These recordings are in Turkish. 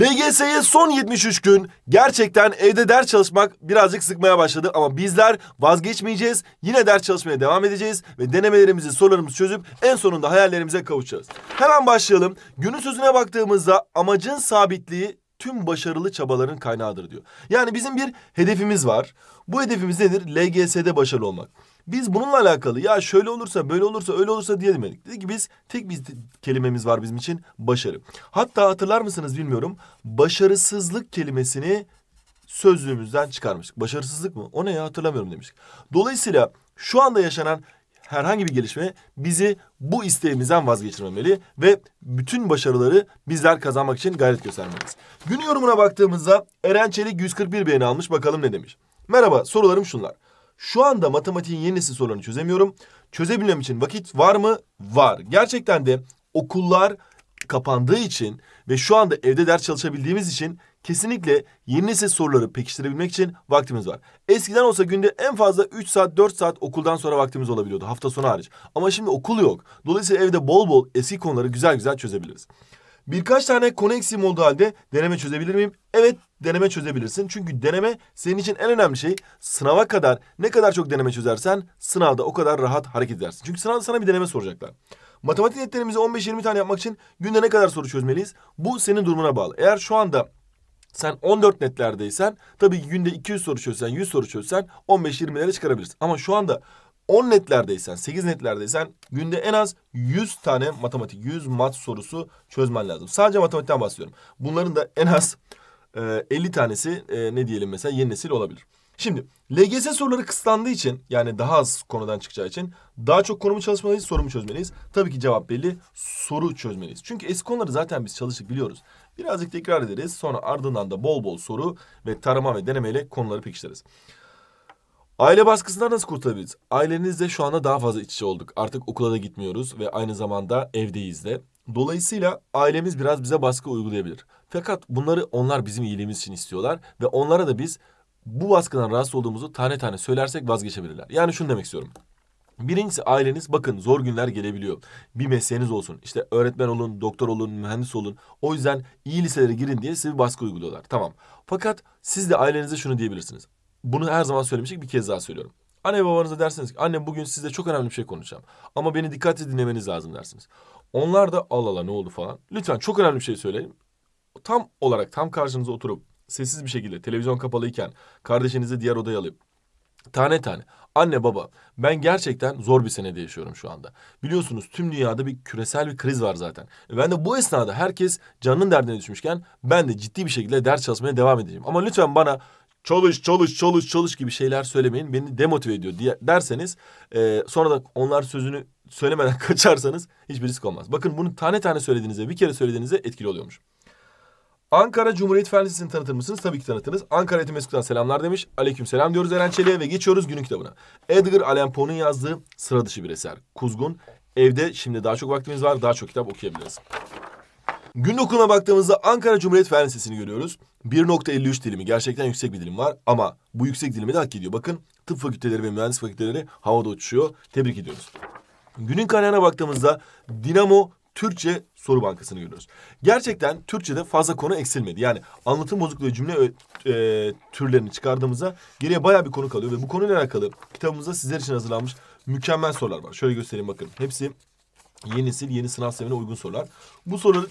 LGS'ye son 73 gün gerçekten evde ders çalışmak birazcık sıkmaya başladı ama bizler vazgeçmeyeceğiz. Yine ders çalışmaya devam edeceğiz ve denemelerimizi, sorularımızı çözüp en sonunda hayallerimize kavuşacağız. Hemen başlayalım. Günün sözüne baktığımızda amacın sabitliği tüm başarılı çabaların kaynağıdır diyor. Yani bizim bir hedefimiz var. Bu hedefimiz nedir? LGS'de başarılı olmak. Biz bununla alakalı ya şöyle olursa böyle olursa öyle olursa diyemedik. Dedi ki biz tek bir kelimemiz var bizim için başarı. Hatta hatırlar mısınız bilmiyorum. Başarısızlık kelimesini sözlüğümüzden çıkarmıştık. Başarısızlık mı? O ne ya hatırlamıyorum demiştik. Dolayısıyla şu anda yaşanan herhangi bir gelişme bizi bu isteğimizden vazgeçirmemeli ve bütün başarıları bizler kazanmak için gayret göstermeliyiz. Gün yorumuna baktığımızda Eren Çelik 141 beğeni almış bakalım ne demiş. Merhaba sorularım şunlar. Şu anda matematiğin yenisi sorularını çözemiyorum. Çözebilmem için vakit var mı? Var. Gerçekten de okullar kapandığı için ve şu anda evde ders çalışabildiğimiz için kesinlikle yeni nesil soruları pekiştirebilmek için vaktimiz var. Eskiden olsa günde en fazla 3 saat 4 saat okuldan sonra vaktimiz olabiliyordu hafta sonu hariç. Ama şimdi okul yok. Dolayısıyla evde bol bol eski konuları güzel güzel çözebiliriz. Birkaç tane konu eksiğim olduğu halde deneme çözebilir miyim? Evet deneme çözebilirsin. Çünkü deneme senin için en önemli şey. Sınava kadar ne kadar çok deneme çözersen sınavda o kadar rahat hareket edersin. Çünkü sınavda sana bir deneme soracaklar. Matematik netlerimizi 15-20 tane yapmak için günde ne kadar soru çözmeliyiz? Bu senin durumuna bağlı. Eğer şu anda sen 14 netlerdeysen tabii ki günde 200 soru çözsen 100 soru çözsen 15-20'lere çıkarabilirsin. Ama şu anda 10 netlerdeysen, 8 netlerdeysen günde en az 100 tane matematik, 100 mat sorusu çözmen lazım. Sadece matematikten bahsediyorum. Bunların da en az e, 50 tanesi e, ne diyelim mesela yeni nesil olabilir. Şimdi LGS soruları kısıtlandığı için yani daha az konudan çıkacağı için daha çok konumu çalışmalıyız, sorumu çözmeliyiz. Tabii ki cevap belli, soru çözmeliyiz. Çünkü eski konuları zaten biz çalıştık biliyoruz. Birazcık tekrar ederiz sonra ardından da bol bol soru ve tarama ve denemeyle konuları pekiştiririz. Aile baskısından nasıl kurtulabiliriz? Ailenizle şu anda daha fazla iç içe olduk. Artık okula da gitmiyoruz ve aynı zamanda evdeyiz de. Dolayısıyla ailemiz biraz bize baskı uygulayabilir. Fakat bunları onlar bizim iyiliğimiz için istiyorlar ve onlara da biz bu baskıdan rahatsız olduğumuzu tane tane söylersek vazgeçebilirler. Yani şunu demek istiyorum. Birincisi aileniz bakın zor günler gelebiliyor. Bir mesleğiniz olsun. İşte öğretmen olun, doktor olun, mühendis olun. O yüzden iyi liselere girin diye size bir baskı uyguluyorlar. Tamam. Fakat siz de ailenize şunu diyebilirsiniz. Bunu her zaman söylemiştik bir kez daha söylüyorum. Anne babanıza dersiniz ki anne bugün size çok önemli bir şey konuşacağım. Ama beni dikkatli dinlemeniz lazım dersiniz. Onlar da al ala ne oldu falan. Lütfen çok önemli bir şey söyleyin. Tam olarak tam karşınıza oturup sessiz bir şekilde televizyon kapalıyken kardeşinizi diğer odaya alıp tane tane anne baba ben gerçekten zor bir senede yaşıyorum şu anda. Biliyorsunuz tüm dünyada bir küresel bir kriz var zaten. E, ben de bu esnada herkes canının derdine düşmüşken ben de ciddi bir şekilde ders çalışmaya devam edeceğim. Ama lütfen bana çalış çalış çalış çalış gibi şeyler söylemeyin beni demotive ediyor diye derseniz e, sonra da onlar sözünü söylemeden kaçarsanız hiçbir risk olmaz. Bakın bunu tane tane söylediğinizde bir kere söylediğinizde etkili oluyormuş. Ankara Cumhuriyet Fen Lisesi'ni tanıtır mısınız? Tabii ki tanıtırız. Ankara Eğitim Eskiden selamlar demiş. Aleyküm selam diyoruz Eren Çelik'e ve geçiyoruz günün kitabına. Edgar Allan Poe'nun yazdığı sıra dışı bir eser. Kuzgun. Evde şimdi daha çok vaktimiz var. Daha çok kitap okuyabiliriz. Gün okuluna baktığımızda Ankara Cumhuriyet Fen Lisesi'ni görüyoruz. 1.53 dilimi gerçekten yüksek bir dilim var ama bu yüksek dilimi de hak ediyor. Bakın tıp fakülteleri ve mühendis fakülteleri havada uçuşuyor. Tebrik ediyoruz. Günün kaynağına baktığımızda Dinamo Türkçe soru bankasını görüyoruz. Gerçekten Türkçe'de fazla konu eksilmedi. Yani anlatım bozukluğu cümle e, e türlerini çıkardığımızda geriye bayağı bir konu kalıyor. Ve bu konuyla alakalı kitabımızda sizler için hazırlanmış mükemmel sorular var. Şöyle göstereyim bakın. Hepsi yeni sil, yeni sınav sistemine uygun sorular. Bu soruları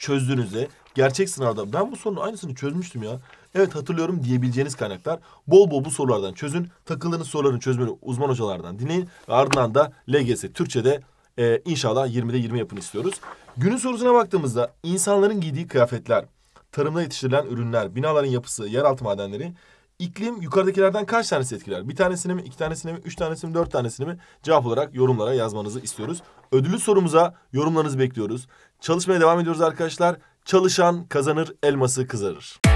çözdüğünüzde gerçek sınavda ben bu sorunun aynısını çözmüştüm ya. Evet hatırlıyorum diyebileceğiniz kaynaklar. Bol bol bu sorulardan çözün. Takıldığınız soruların çözmeli uzman hocalardan dinleyin. Ve ardından da LGS Türkçe'de e, inşallah 20'de 20 yapın istiyoruz. Günün sorusuna baktığımızda insanların giydiği kıyafetler, tarımda yetiştirilen ürünler, binaların yapısı, yeraltı madenleri İklim yukarıdakilerden kaç tanesi etkiler? Bir tanesini mi, iki tanesini mi, üç tanesini mi, dört tanesini mi? Cevap olarak yorumlara yazmanızı istiyoruz. Ödülü sorumuza yorumlarınızı bekliyoruz. Çalışmaya devam ediyoruz arkadaşlar. Çalışan kazanır, elması kızarır.